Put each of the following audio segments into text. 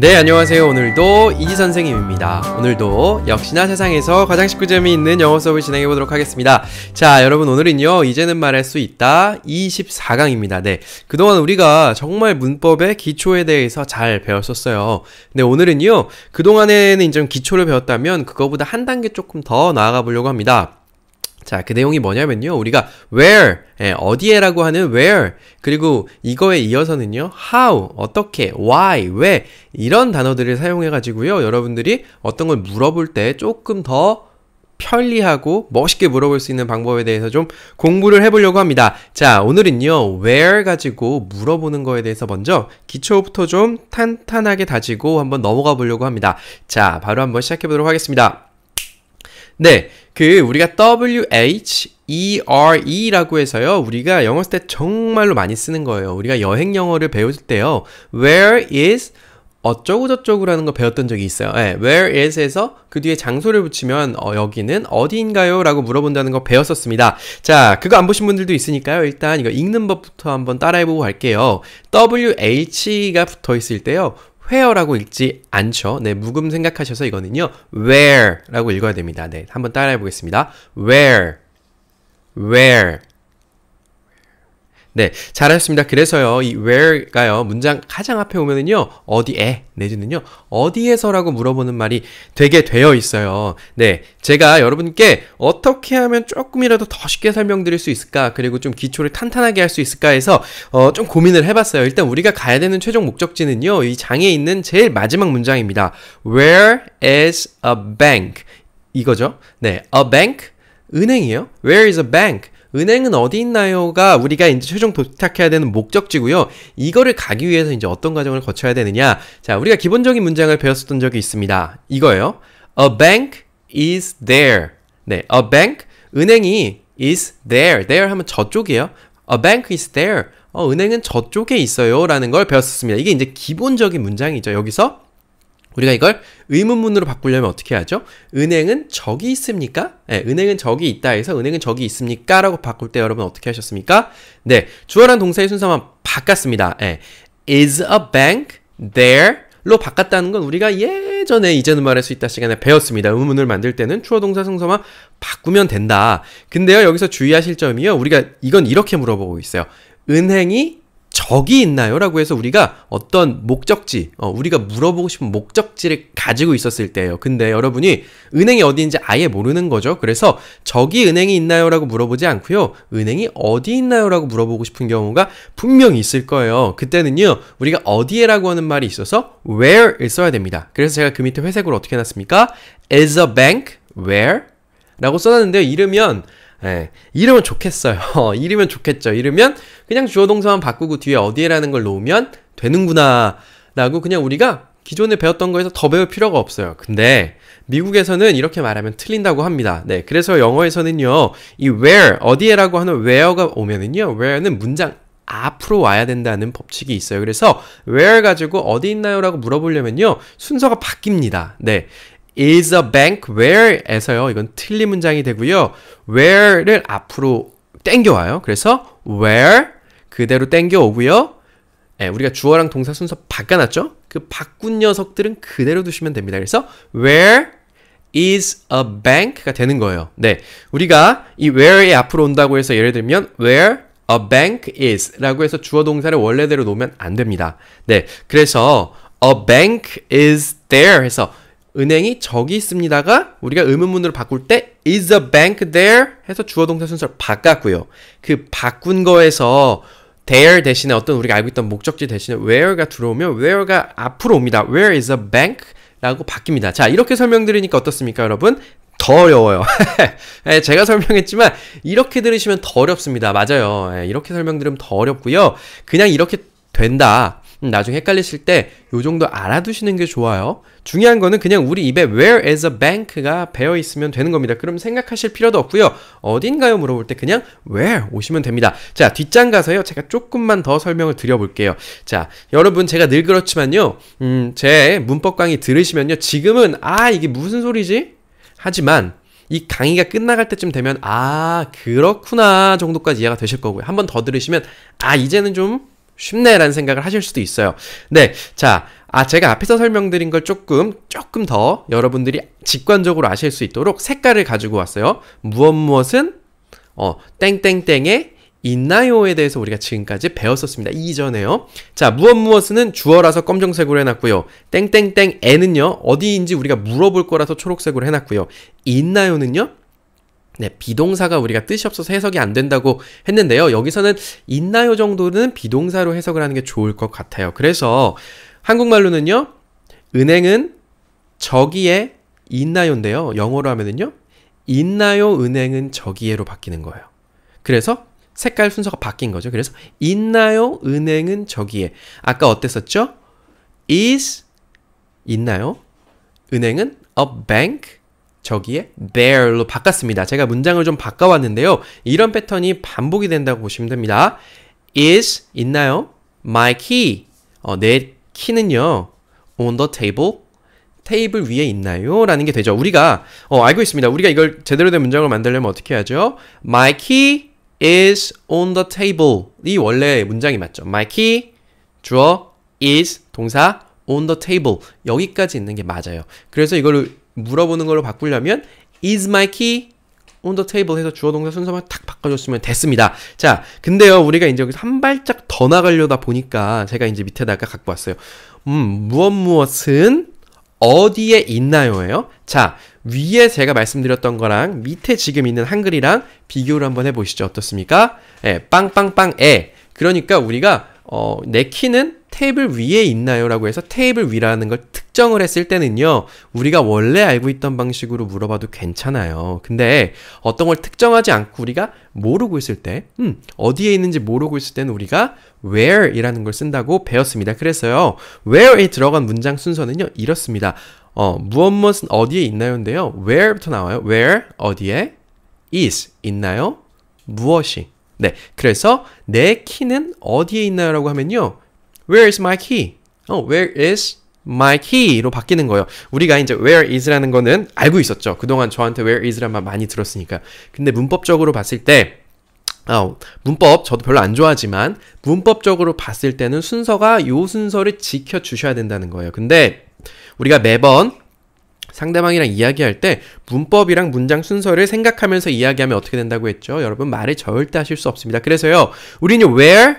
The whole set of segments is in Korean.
네 안녕하세요 오늘도 이지 선생님입니다 오늘도 역시나 세상에서 가장 쉽고 재미있는 영어 수업을 진행해 보도록 하겠습니다 자 여러분 오늘은요 이제는 말할 수 있다 24강입니다 네 그동안 우리가 정말 문법의 기초에 대해서 잘 배웠었어요 근데 오늘은요 그동안에는 좀 기초를 배웠다면 그거보다 한 단계 조금 더 나아가 보려고 합니다 자, 그 내용이 뭐냐면요. 우리가 where, 예, 어디에라고 하는 where, 그리고 이거에 이어서는요. how, 어떻게, why, 왜, 이런 단어들을 사용해가지고요. 여러분들이 어떤 걸 물어볼 때 조금 더 편리하고 멋있게 물어볼 수 있는 방법에 대해서 좀 공부를 해보려고 합니다. 자, 오늘은요, where 가지고 물어보는 거에 대해서 먼저 기초부터 좀 탄탄하게 다지고 한번 넘어가 보려고 합니다. 자, 바로 한번 시작해 보도록 하겠습니다. 네, 그 우리가 WHERE라고 해서요. 우리가 영어 쓸 때 정말로 많이 쓰는 거예요. 우리가 여행 영어를 배울 때요. Where is 어쩌고저쩌고라는 거 배웠던 적이 있어요. 네, where is에서 그 뒤에 장소를 붙이면 어, 여기는 어디인가요? 라고 물어본다는 거 배웠었습니다. 자, 그거 안 보신 분들도 있으니까요. 일단 이거 읽는 법부터 한번 따라해보고 갈게요. WH가 붙어 있을 때요. where라고 읽지 않죠. 네, 묵음 생각하셔서 이거는요. where라고 읽어야 됩니다. 네, 한번 따라해 보겠습니다. where where 네, 잘하셨습니다. 그래서요, 이 where가요, 문장 가장 앞에 오면은요, 어디에, 내지는요, 어디에서라고 물어보는 말이 되게 되어 있어요. 네, 제가 여러분께 어떻게 하면 조금이라도 더 쉽게 설명드릴 수 있을까, 그리고 좀 기초를 탄탄하게 할 수 있을까 해서, 어, 좀 고민을 해봤어요. 일단 우리가 가야 되는 최종 목적지는요, 이 장에 있는 제일 마지막 문장입니다. Where is a bank? 이거죠? 네, a bank? 은행이요? Where is a bank? 은행은 어디 있나요가 우리가 이제 최종 도착해야 되는 목적지고요. 이거를 가기 위해서 이제 어떤 과정을 거쳐야 되느냐. 자, 우리가 기본적인 문장을 배웠었던 적이 있습니다. 이거예요. A bank is there. 네, a bank 은행이 is there. there 하면 저쪽이에요. A bank is there. 어, 은행은 저쪽에 있어요라는 걸 배웠었습니다. 이게 이제 기본적인 문장이죠. 여기서 우리가 이걸 의문문으로 바꾸려면 어떻게 하죠? 은행은 저기 있습니까? 네, 은행은 저기 있다 해서 은행은 저기 있습니까? 라고 바꿀 때 여러분 어떻게 하셨습니까? 네, 주어란 동사의 순서만 바꿨습니다. 네, is a bank there? 로 바꿨다는 건 우리가 예전에 이제는 말할 수 있다 시간에 배웠습니다. 의문을 문 만들 때는 주어 동사 순서만 바꾸면 된다. 근데요, 여기서 주의하실 점이요. 우리가 이건 이렇게 물어보고 있어요. 은행이 적이 있나요? 라고 해서 우리가 어떤 목적지, 어, 우리가 물어보고 싶은 목적지를 가지고 있었을 때예요. 근데 여러분이 은행이 어디인지 아예 모르는 거죠. 그래서 적이 은행이 있나요? 라고 물어보지 않고요. 은행이 어디 있나요? 라고 물어보고 싶은 경우가 분명히 있을 거예요. 그때는요. 우리가 어디에 라고 하는 말이 있어서 where을 써야 됩니다. 그래서 제가 그 밑에 회색으로 어떻게 해놨습니까? is a bank where? 라고 써놨는데요. 이러면 예, 이러면 좋겠어요. 이러면 좋겠죠. 이러면 그냥 주어 동사만 바꾸고 뒤에 어디에라는 걸 놓으면 되는구나. 라고 그냥 우리가 기존에 배웠던 거에서 더 배울 필요가 없어요. 근데 미국에서는 이렇게 말하면 틀린다고 합니다. 네, 그래서 영어에서는요, 이 where 어디에라고 하는 where가 오면은요, where는 문장 앞으로 와야 된다는 법칙이 있어요. 그래서 where 가지고 어디 있나요라고 물어보려면요 순서가 바뀝니다. 네, is a bank where에서요. 이건 틀린 문장이 되고요. where를 앞으로 땡겨와요. 그래서 where 그대로 땡겨오고요. 예, 우리가 주어랑 동사 순서 바꿔놨죠? 그 바꾼 녀석들은 그대로 두시면 됩니다. 그래서 where is a bank가 되는 거예요. 네, 우리가 이 where에 앞으로 온다고 해서 예를 들면 where a bank is 라고 해서 주어 동사를 원래대로 놓으면 안 됩니다. 네, 그래서 a bank is there 해서 은행이 저기 있습니다가 우리가 의문문으로 바꿀 때 is a bank there 해서 주어 동사 순서를 바꿨고요. 그 바꾼 거에서 there 대신에 어떤 우리가 알고 있던 목적지 대신에 where가 들어오면 where가 앞으로 옵니다. where is a bank? 라고 바뀝니다. 자, 이렇게 설명드리니까 어떻습니까, 여러분? 더 어려워요. 예, 제가 설명했지만 이렇게 들으시면 더 어렵습니다. 맞아요. 예, 이렇게 설명드리면 더 어렵고요. 그냥 이렇게 된다. 나중에 헷갈리실 때 요 정도 알아두시는 게 좋아요. 중요한 거는 그냥 우리 입에 where is a bank가 배어 있으면 되는 겁니다. 그럼 생각하실 필요도 없고요. 어딘가요 물어볼 때 그냥 where 오시면 됩니다. 자, 뒷장 가서요. 제가 조금만 더 설명을 드려볼게요. 자, 여러분 제가 늘 그렇지만요. 음, 제 문법 강의 들으시면요. 지금은 아, 이게 무슨 소리지? 하지만 이 강의가 끝나갈 때쯤 되면 아, 그렇구나 정도까지 이해가 되실 거고요. 한번 더 들으시면 아, 이제는 좀 쉽네라는 생각을 하실 수도 있어요. 네. 자, 아, 제가 앞에서 설명드린 걸 조금, 조금 더 여러분들이 직관적으로 아실 수 있도록 색깔을 가지고 왔어요. 무엇 무엇은, 어, 땡땡땡의 있나요에 대해서 우리가 지금까지 배웠었습니다. 이전에요. 자, 무엇 무엇은 주어라서 검정색으로 해놨고요. 땡땡땡 에는요, 어디인지 우리가 물어볼 거라서 초록색으로 해놨고요. 있나요는요, 네, 비동사가 우리가 뜻이 없어서 해석이 안 된다고 했는데요. 여기서는 있나요 정도는 비동사로 해석을 하는 게 좋을 것 같아요. 그래서 한국말로는요. 은행은 저기에 있나요인데요. 영어로 하면은요. 있나요 은행은 저기에로 바뀌는 거예요. 그래서 색깔 순서가 바뀐 거죠. 그래서 있나요 은행은 저기에. 아까 어땠었죠? is 있나요? 은행은 a bank 저기에 there로 바꿨습니다. 제가 문장을 좀 바꿔왔는데요. 이런 패턴이 반복이 된다고 보시면 됩니다. is 있나요? my key 어, 내 키는요 on the table 테이블 위에 있나요? 라는 게 되죠. 우리가 어, 알고 있습니다. 우리가 이걸 제대로 된 문장을 만들려면 어떻게 해 하죠? My key is on the table 이 원래 문장이 맞죠. My key 주어 is 동사 on the table 여기까지 있는 게 맞아요. 그래서 이걸 물어보는 걸로 바꾸려면 is my key on the table 해서 주어 동사 순서만 탁 바꿔줬으면 됐습니다. 자, 근데요, 우리가 이제 여기서 한 발짝 더 나가려다 보니까 제가 이제 밑에다가 갖고 왔어요. 음, 무엇 무엇은 어디에 있나요예요? 자, 위에 제가 말씀드렸던 거랑 밑에 지금 있는 한글이랑 비교를 한번 해보시죠. 어떻습니까? 예, 빵빵빵에. 그러니까 우리가, 어, 내 키는 테이블 위에 있나요? 라고 해서 테이블 위라는 걸 특정을 했을 때는요, 우리가 원래 알고 있던 방식으로 물어봐도 괜찮아요. 근데 어떤 걸 특정하지 않고 우리가 모르고 있을 때, 음, 어디에 있는지 모르고 있을 때는 우리가 where 이라는 걸 쓴다고 배웠습니다. 그래서요, where에 들어간 문장 순서는요, 이렇습니다. 어, 무엇 무엇은 어디에 있나요인데요, where부터 나와요. where, 어디에, is, 있나요? 무엇이. 네, 그래서 내 키는 어디에 있나요? 라고 하면요, Where is my key? 어, where is my key로 바뀌는 거예요. 우리가 이제 where is라는 거는 알고 있었죠. 그동안 저한테 where is란 말 많이 들었으니까. 근데 문법적으로 봤을 때 어, 문법 저도 별로 안 좋아하지만 문법적으로 봤을 때는 순서가 요 순서를 지켜 주셔야 된다는 거예요. 근데 우리가 매번 상대방이랑 이야기할 때 문법이랑 문장 순서를 생각하면서 이야기하면 어떻게 된다고 했죠? 여러분 말을 절대 하실 수 없습니다. 그래서요. 우리는 where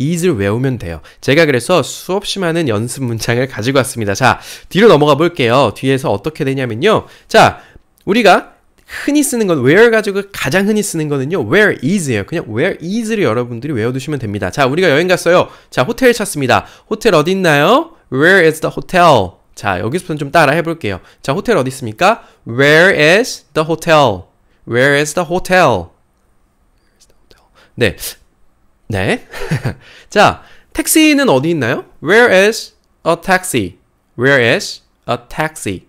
is를 외우면 돼요. 제가 그래서 수없이 많은 연습 문장을 가지고 왔습니다. 자, 뒤로 넘어가 볼게요. 뒤에서 어떻게 되냐면요. 자, 우리가 흔히 쓰는 건 where 가지고 가장 흔히 쓰는 거는요 where is예요 그냥 where is를 여러분들이 외워두시면 됩니다 자 우리가 여행 갔어요 자 호텔 찾습니다 호텔 어디 있나요 where is the hotel 자 여기서부터 좀 따라 해볼게요 자 호텔 어디 있습니까 where is the hotel where is the hotel 네 네. 자, 택시는 어디 있나요? Where is a taxi? Where is a taxi?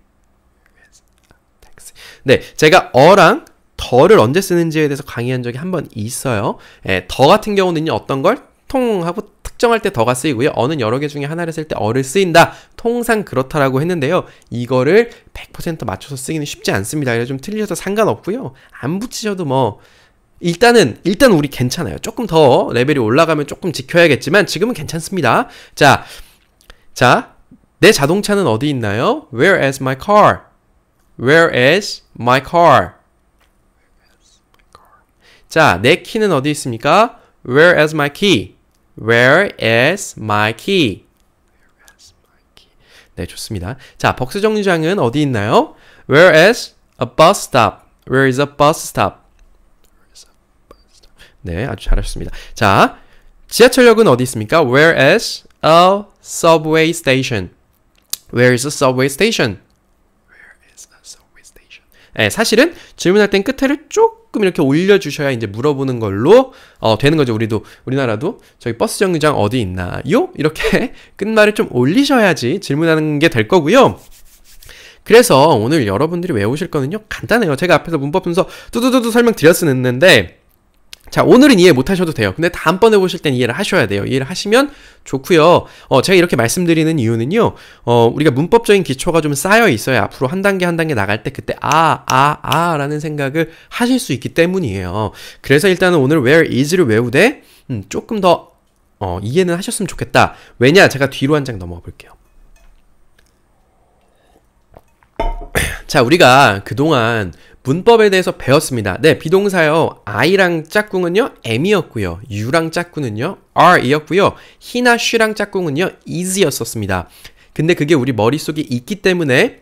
네, 제가 어랑 더를 언제 쓰는지에 대해서 강의한 적이 한 번 있어요. 예, 더 같은 경우는요, 어떤 걸? 통하고 특정할 때 더가 쓰이고요. 어는 여러 개 중에 하나를 쓸 때 어를 쓰인다. 통상 그렇다라고 했는데요. 이거를 100% 맞춰서 쓰기는 쉽지 않습니다. 그래서 좀 틀리셔도 상관없고요. 안 붙이셔도 뭐 일단은 일단 우리 괜찮아요. 조금 더 레벨이 올라가면 조금 지켜야겠지만 지금은 괜찮습니다. 자, 자, 내 자동차는 어디 있나요? Where is my car? Where is my car? 자, 내 키는 어디 있습니까? Where is my key? Where is my key? 네, 좋습니다. 자, 벅스 정류장은 어디 있나요? Where is a bus stop? Where is a bus stop? 네, 아주 잘하셨습니다. 자, 지하철역은 어디 있습니까? Where is a subway station? Where is a subway station? Where is a subway station? 네, 사실은 질문할 땐 끝에를 조금 이렇게 올려주셔야 이제 물어보는 걸로 어, 되는 거죠. 우리도 우리나라도 저기 버스 정류장 어디 있나요? 이렇게 끝말을 좀 올리셔야지 질문하는 게 될 거고요. 그래서 오늘 여러분들이 외우실 거는요 간단해요. 제가 앞에서 문법 분석 두두두두 설명드렸었는데 자, 오늘은 이해 못 하셔도 돼요. 근데 다음번에 보실 땐 이해를 하셔야 돼요. 이해를 하시면 좋고요. 어, 제가 이렇게 말씀드리는 이유는요. 어, 우리가 문법적인 기초가 좀 쌓여 있어야 앞으로 한 단계 한 단계 나갈 때 그때 아, 아, 아 라는 생각을 하실 수 있기 때문이에요. 그래서 일단은 오늘 where is를 외우되 음, 조금 더 어, 이해는 하셨으면 좋겠다. 왜냐? 제가 뒤로 한 장 넘어가 볼게요. 자, 우리가 그동안 문법에 대해서 배웠습니다. 네, 비동사요. I랑 짝꿍은요, M이었고요. U랑 짝꿍은요, R이었고요. he나 she랑 짝꿍은요, is였었습니다. 근데 그게 우리 머릿속에 있기 때문에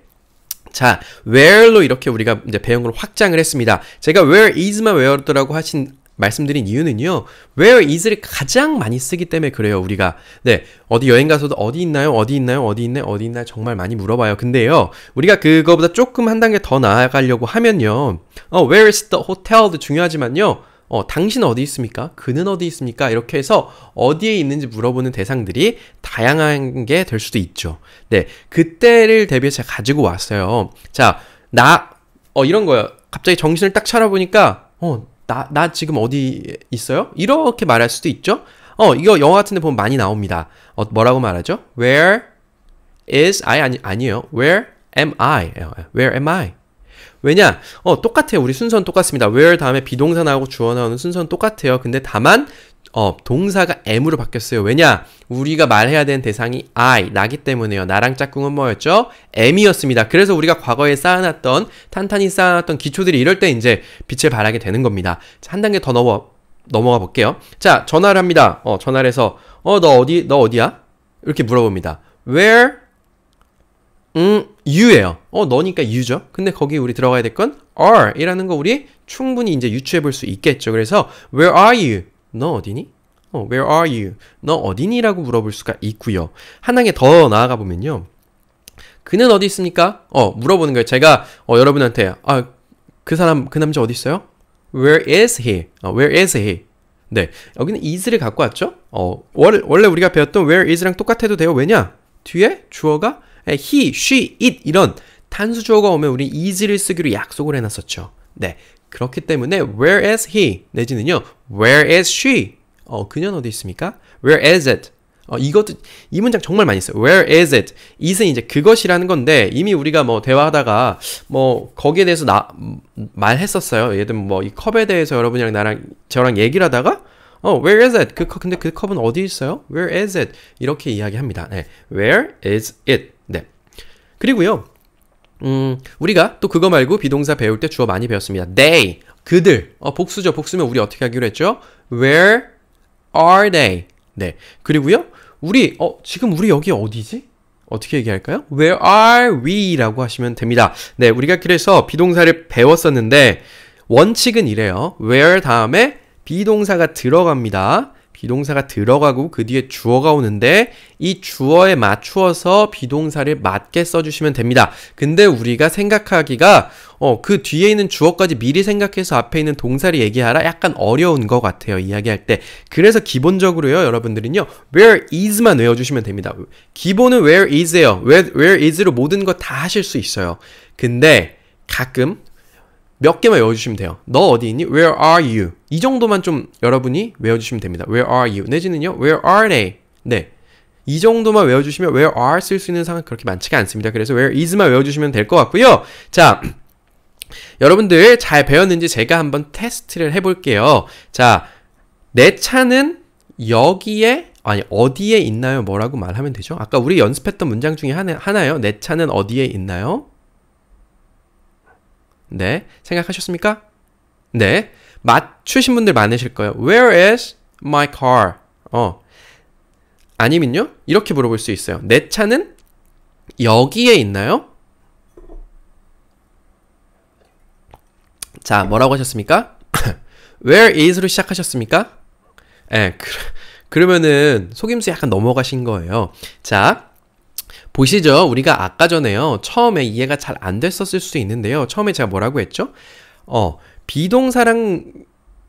자, where로 이렇게 우리가 이제 배운 걸 확장을 했습니다. 제가 where is만 외웠더라고 하신 말씀드린 이유는요. where is를 가장 많이 쓰기 때문에 그래요. 우리가 네 어디 여행 가서도 어디 있나요? 어디 있나요? 어디 있나요? 어디 있나요? 정말 많이 물어봐요. 근데요. 우리가 그거보다 조금 한 단계 더 나아가려고 하면요. 어 where is the hotel도 중요하지만요. 어, 당신 어디 있습니까? 그는 어디 있습니까? 이렇게 해서 어디에 있는지 물어보는 대상들이 다양한 게 될 수도 있죠. 네. 그때를 대비해서 가지고 왔어요. 자, 나, 어, 이런 거요. 갑자기 정신을 딱 차려보니까, 어, 나, 나 지금 어디 있어요? 이렇게 말할 수도 있죠? 어, 이거 영화 같은 데 보면 많이 나옵니다. 어, 뭐라고 말하죠? Where is I? 아니, 아니에요. Where am I? 어, 어, where am I? 왜냐? 어, 똑같아요. 우리 순서는 똑같습니다. where 다음에 비동사 나오고 주어 나오는 순서는 똑같아요. 근데 다만 어, 동사가 m으로 바뀌었어요. 왜냐? 우리가 말해야 되는 대상이 I, 나기 때문에요. 나랑 짝꿍은 뭐였죠? M이었습니다. 그래서 우리가 과거에 쌓아놨던, 탄탄히 쌓아놨던 기초들이 이럴 때 이제 빛을 발하게 되는 겁니다. 자, 한 단계 더 넘어, 넘어가 볼게요. 자, 전화를 합니다. 어, 전화를 해서, 어, 너 어디, 너 어디야? 이렇게 물어봅니다. Where? 음, you예요. 어, 너니까 you죠. 근데 거기 우리 들어가야 될 건 are 이라는 거 우리 충분히 이제 유추해 볼 수 있겠죠. 그래서 where are you? 너 어디니? 어, where are you? 너 어디니라고 물어볼 수가 있고요. 한 단계 더 나아가 보면요. 그는 어디 있습니까? 어, 물어보는 거예요. 제가 어, 여러분한테 아, 그 사람 그 남자 어디 있어요? Where is he? 어, where is he? 네, 여기는 is를 갖고 왔죠. 어, 월, 원래 우리가 배웠던 where is랑 똑같아도 돼요. 왜냐? 뒤에 주어가 he, she, it 이런 단수 주어가 오면 우리 is를 쓰기로 약속을 해놨었죠. 네, 그렇기 때문에 where is he 내지는요 where is she 어 그녀는 어디 있습니까? where is it 어, 이것도 이 문장 정말 많이 써요. Where is it? it은 이제 그것이라는 건데 이미 우리가 뭐 대화하다가 뭐 거기에 대해서 나 말했었어요. 예를 들면 뭐 이 컵에 대해서 여러분이랑 나랑 저랑 얘기를 하다가 어 Where is it? 그 컵, 근데 그 컵은 어디 있어요? Where is it? 이렇게 이야기합니다. 네. Where is it? 네. 그리고요. 음, 우리가 또 그거 말고 비동사 배울 때 주어 많이 배웠습니다. They, 그들. 어, 복수죠. 복수면 우리 어떻게 하기로 했죠? Where are they? 네. 그리고요, 우리, 어, 지금 우리 여기 어디지? 어떻게 얘기할까요? Where are we? 라고 하시면 됩니다. 네, 우리가 그래서 비동사를 배웠었는데, 원칙은 이래요. Where 다음에 비동사가 들어갑니다. 비동사가 들어가고 그 뒤에 주어가 오는데 이 주어에 맞추어서 비동사를 맞게 써주시면 됩니다. 근데 우리가 생각하기가 어, 그 뒤에 있는 주어까지 미리 생각해서 앞에 있는 동사를 얘기하라 약간 어려운 것 같아요. 이야기할 때. 그래서 기본적으로요, 여러분들은요, where is만 외워주시면 됩니다. 기본은 where is예요. where, where is로 모든 거 다 하실 수 있어요. 근데 가끔 몇 개만 외워주시면 돼요. 너 어디 있니? Where are you? 이 정도만 좀 여러분이 외워주시면 됩니다. Where are you? 내지는요. Where are they? 네. 이 정도만 외워주시면 where are 쓸 수 있는 상황 그렇게 많지가 않습니다. 그래서 where is만 외워주시면 될 것 같고요. 자, 여러분들 잘 배웠는지 제가 한번 테스트를 해볼게요. 자, 내 차는 여기에 아니 어디에 있나요? 뭐라고 말하면 되죠? 아까 우리 연습했던 문장 중에 하나, 하나요. 내 차는 어디에 있나요? 네. 생각하셨습니까? 네. 맞추신 분들 많으실 거예요. Where is my car? 어. 아니면요? 이렇게 물어볼 수 있어요. 내 차는 여기에 있나요? 자, 뭐라고 하셨습니까? Where is로 시작하셨습니까? 예, 그, 러면은 속임수 약간 넘어가신 거예요. 자, 보시죠. 우리가 아까 전에요. 처음에 이해가 잘 안 됐었을 수도 있는데요. 처음에 제가 뭐라고 했죠? 어, 비동사랑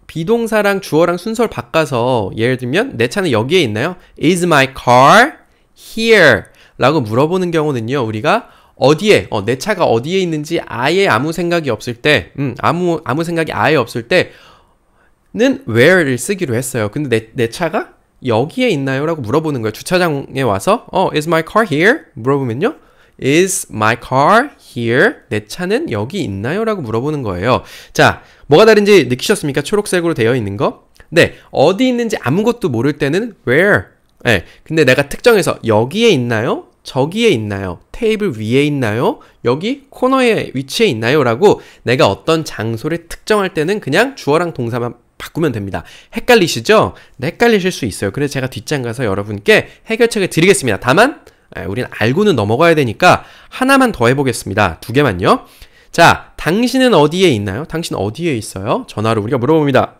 비동사랑 주어랑 순서를 바꿔서 예를 들면 내 차는 여기에 있나요? Is my car here? 라고 물어보는 경우는요. 우리가 어디에 어, 내 차가 어디에 있는지 아예 아무 생각이 없을 때 음, 아무 아무 생각이 아예 없을 때는 where를 쓰기로 했어요. 근데 내, 내 차가 여기에 있나요? 라고 물어보는 거예요. 주차장에 와서 어, is my car here? 물어보면요. is my car here? 내 차는 여기 있나요? 라고 물어보는 거예요. 자, 뭐가 다른지 느끼셨습니까? 초록색으로 되어 있는 거. 네, 어디 있는지 아무것도 모를 때는 where. 예, 네, 근데 내가 특정해서 여기에 있나요? 저기에 있나요? 테이블 위에 있나요? 여기 코너에 위치해 있나요? 라고 내가 어떤 장소를 특정할 때는 그냥 주어랑 동사만 바꾸면 됩니다. 헷갈리시죠? 네, 헷갈리실 수 있어요. 그래서 제가 뒷장 가서 여러분께 해결책을 드리겠습니다. 다만 에, 우린 알고는 넘어가야 되니까 하나만 더 해보겠습니다. 두 개만요. 자, 당신은 어디에 있나요? 당신 어디에 있어요? 전화로 우리가 물어봅니다.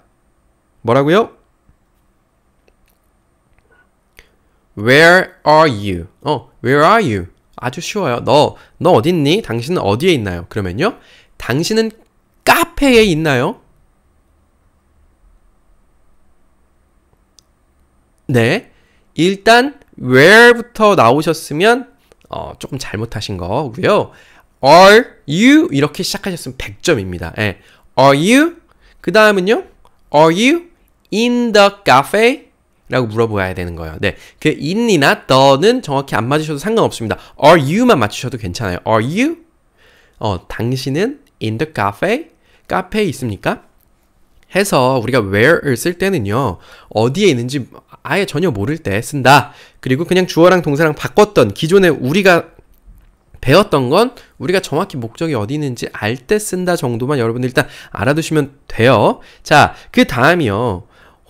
뭐라고요? Where are you? 어, where are you? 아주 쉬워요. 너, 너 어딨니? 당신은 어디에 있나요? 그러면요. 당신은 카페에 있나요? 네. 일단 where부터 나오셨으면 어, 조금 잘못하신 거고요. Are you 이렇게 시작하셨으면 100점입니다. 예. Are you 그 다음은요. Are you in the cafe? 라고 물어봐야 되는 거예요. 네. 그 in이나 the는 정확히 안 맞으셔도 상관없습니다. Are you만 맞추셔도 괜찮아요. Are you? 어, 당신은 in the cafe? 카페에 있습니까? 해서 우리가 where을 쓸 때는요. 어디에 있는지 아예 전혀 모를 때 쓴다. 그리고 그냥 주어랑 동사랑 바꿨던 기존에 우리가 배웠던 건 우리가 정확히 목적이 어디 있는지 알 때 쓴다 정도만 여러분들 일단 알아두시면 돼요. 자, 그 다음이요.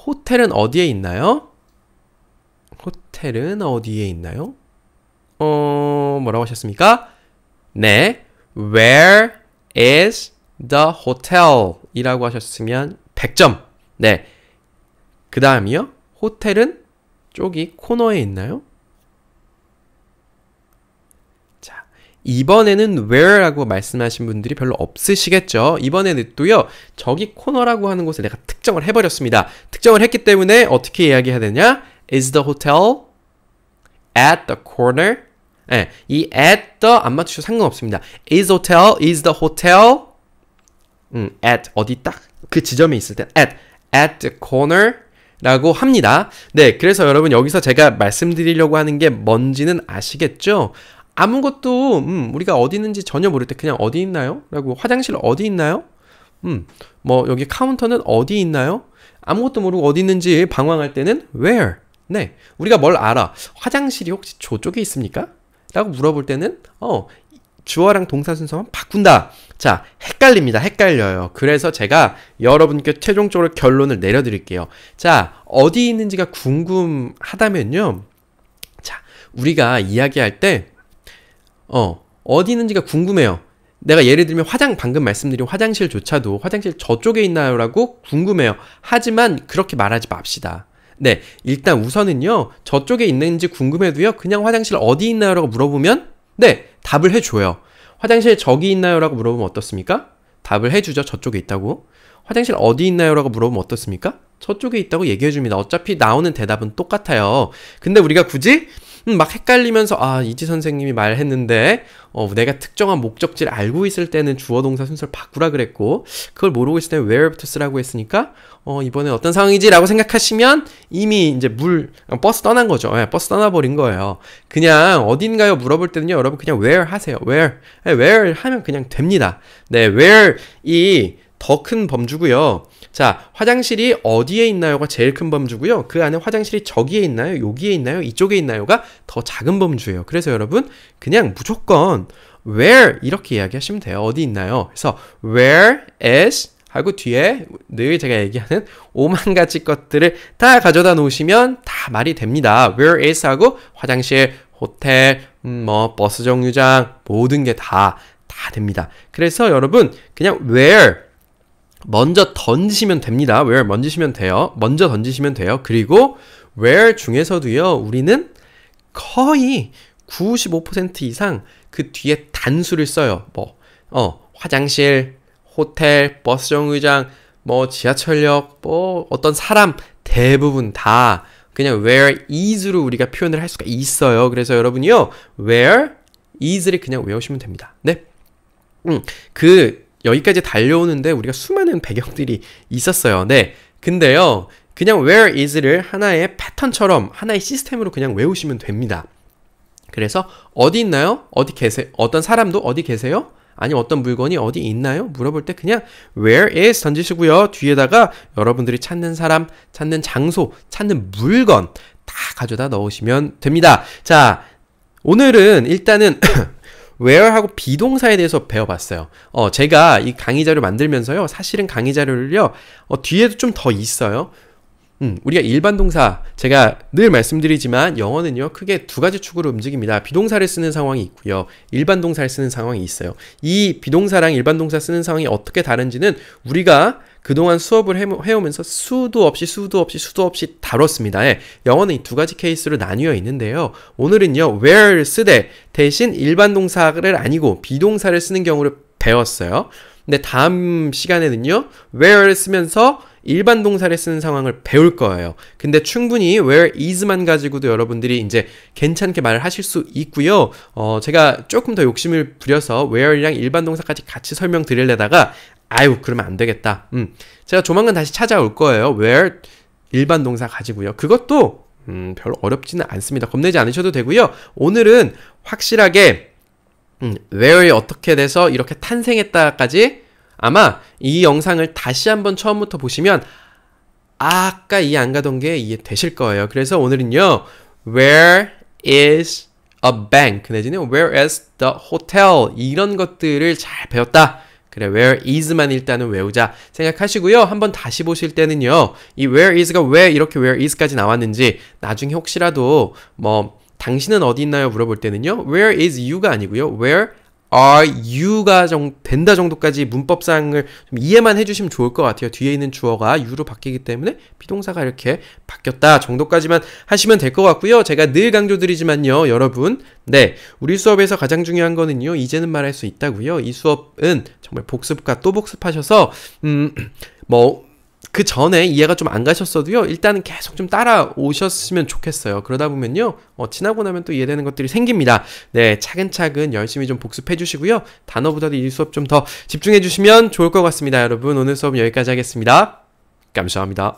호텔은 어디에 있나요? 호텔은 어디에 있나요? 어, 뭐라고 하셨습니까? 네. Where is the hotel? 이라고 하셨으면 100점. 네. 그 다음이요. 호텔은 쪽이 코너에 있나요? 자, 이번에는 where라고 말씀하신 분들이 별로 없으시겠죠? 이번에는 또요, 저기 코너라고 하는 곳을 내가 특정을 해버렸습니다. 특정을 했기 때문에 어떻게 이야기해야 되냐? Is the hotel at the corner? 예, 네, 이 at the 안 맞추셔도 상관없습니다. Is hotel, is the hotel? 음, at 어디 딱 그 지점에 있을 때 at at the corner 라고 합니다. 네, 그래서 여러분 여기서 제가 말씀드리려고 하는 게 뭔지는 아시겠죠? 아무것도 음, 우리가 어디 있는지 전혀 모를 때 그냥 어디 있나요? 라고 화장실 어디 있나요? 음, 뭐 여기 카운터는 어디 있나요? 아무것도 모르고 어디 있는지 방황할 때는 where? 네, 우리가 뭘 알아? 화장실이 혹시 저쪽에 있습니까? 라고 물어볼 때는 어 주어랑 동사 순서만 바꾼다. 자, 헷갈립니다. 헷갈려요. 그래서 제가 여러분께 최종적으로 결론을 내려드릴게요. 자, 어디 있는지가 궁금하다면요. 자, 우리가 이야기할 때, 어, 어디 있는지가 궁금해요. 내가 예를 들면 화장 방금 말씀드린 화장실조차도 화장실 저쪽에 있나요라고 궁금해요. 하지만 그렇게 말하지 맙시다. 네, 일단 우선은요 저쪽에 있는지 궁금해도요 그냥 화장실 어디 있나요라고 물어보면 네, 답을 해줘요. 화장실 저기 있나요? 라고 물어보면 어떻습니까? 답을 해주죠. 저쪽에 있다고. 화장실 어디 있나요? 라고 물어보면 어떻습니까? 저쪽에 있다고 얘기해줍니다. 어차피 나오는 대답은 똑같아요. 근데 우리가 굳이 음, 막 헷갈리면서 아 이지 선생님이 말했는데 어, 내가 특정한 목적지를 알고 있을 때는 주어 동사 순서를 바꾸라 그랬고 그걸 모르고 있을 때는 where부터 쓰라고 했으니까 어, 이번엔 어떤 상황이지라고 생각하시면 이미 이제 물 어, 버스 떠난 거죠. 예, 버스 떠나버린 거예요. 그냥 어딘가요 물어볼 때는요 여러분 그냥 where 하세요. where 예, where 하면 그냥 됩니다. 네 where 이 더큰 범주고요. 자, 화장실이 어디에 있나요가 제일 큰 범주고요. 그 안에 화장실이 저기에 있나요? 여기에 있나요? 이쪽에 있나요가 더 작은 범주예요. 그래서 여러분 그냥 무조건 where 이렇게 이야기하시면 돼요. 어디 있나요? 그래서 where is 하고 뒤에 늘 제가 얘기하는 오만 가지 것들을 다 가져다 놓으시면 다 말이 됩니다. where is 하고 화장실, 호텔, 음, 뭐 버스 정류장 모든 게 다 다 됩니다. 그래서 여러분 그냥 where 먼저 던지시면 됩니다. where 먼지시면 돼요. 먼저 던지시면 돼요. 그리고 where 중에서도요. 우리는 거의 95% 이상 그 뒤에 단수를 써요. 뭐 어, 화장실, 호텔, 버스 정류장, 뭐 지하철역, 뭐 어떤 사람 대부분 다 그냥 where is로 우리가 표현을 할 수가 있어요. 그래서 여러분이요. where is를 그냥 외우시면 됩니다. 네. 음, 그 여기까지 달려오는데 우리가 수많은 배경들이 있었어요. 네. 근데요. 그냥 where is를 하나의 패턴처럼 하나의 시스템으로 그냥 외우시면 됩니다. 그래서 어디 있나요? 어디 계세요? 어떤 사람도 어디 계세요? 아니 어떤 물건이 어디 있나요? 물어볼 때 그냥 where is 던지시고요. 뒤에다가 여러분들이 찾는 사람, 찾는 장소, 찾는 물건 다 가져다 넣으시면 됩니다. 자, 오늘은 일단은 where하고 비동사에 대해서 배워봤어요. 어, 제가 이 강의 자료 만들면서요. 사실은 강의 자료를요. 어, 뒤에도 좀 더 있어요. 음, 우리가 일반 동사, 제가 늘 말씀드리지만 영어는요, 크게 두 가지 축으로 움직입니다. 비동사를 쓰는 상황이 있고요. 일반 동사를 쓰는 상황이 있어요. 이 비동사랑 일반 동사 쓰는 상황이 어떻게 다른지는 우리가 그동안 수업을 해오면서 수도 없이 수도 없이 수도 없이 다뤘습니다에 예, 영어는 이 두 가지 케이스로 나뉘어 있는데요. 오늘은요 w h e r e 쓰되 대신 일반 동사를 아니고 비동사를 쓰는 경우를 배웠어요. 근데 다음 시간에는요 w h e r e 쓰면서 일반 동사를 쓰는 상황을 배울 거예요. 근데 충분히 where is만 가지고도 여러분들이 이제 괜찮게 말을 하실 수 있고요. 어, 제가 조금 더 욕심을 부려서 where이랑 일반 동사까지 같이 설명드리려다가 아유 그러면 안 되겠다. 음, 제가 조만간 다시 찾아올 거예요. where 일반 동사 가지고요. 그것도 음, 별로 어렵지는 않습니다. 겁내지 않으셔도 되고요. 오늘은 확실하게 음, where이 어떻게 돼서 이렇게 탄생했다까지 아마 이 영상을 다시 한번 처음부터 보시면 아까 이해 안 가던 게 이해되실 거예요. 그래서 오늘은요. where is a bank 내지는 where is the hotel 이런 것들을 잘 배웠다. 그래 where is만 일단은 외우자 생각하시고요. 한번 다시 보실 때는요. 이 where is가 왜 이렇게 where is까지 나왔는지 나중에 혹시라도 뭐 당신은 어디 있나요? 물어볼 때는요. where is you가 아니고요. where are, 아, you가 정, 된다 정도까지 문법상을 이해만 해주시면 좋을 것 같아요. 뒤에 있는 주어가 you로 바뀌기 때문에 비동사가 이렇게 바뀌었다 정도까지만 하시면 될 것 같고요. 제가 늘 강조드리지만요, 여러분. 네, 우리 수업에서 가장 중요한 거는요, 이제는 말할 수 있다고요. 이 수업은 정말 복습과 또 복습하셔서 음, 뭐그 전에 이해가 좀 안 가셨어도요, 일단은 계속 좀 따라오셨으면 좋겠어요. 그러다 보면요, 어, 지나고 나면 또 이해되는 것들이 생깁니다. 네, 차근차근 열심히 좀 복습해 주시고요. 단어보다도 이 수업 좀 더 집중해 주시면 좋을 것 같습니다. 여러분, 오늘 수업 여기까지 하겠습니다. 감사합니다.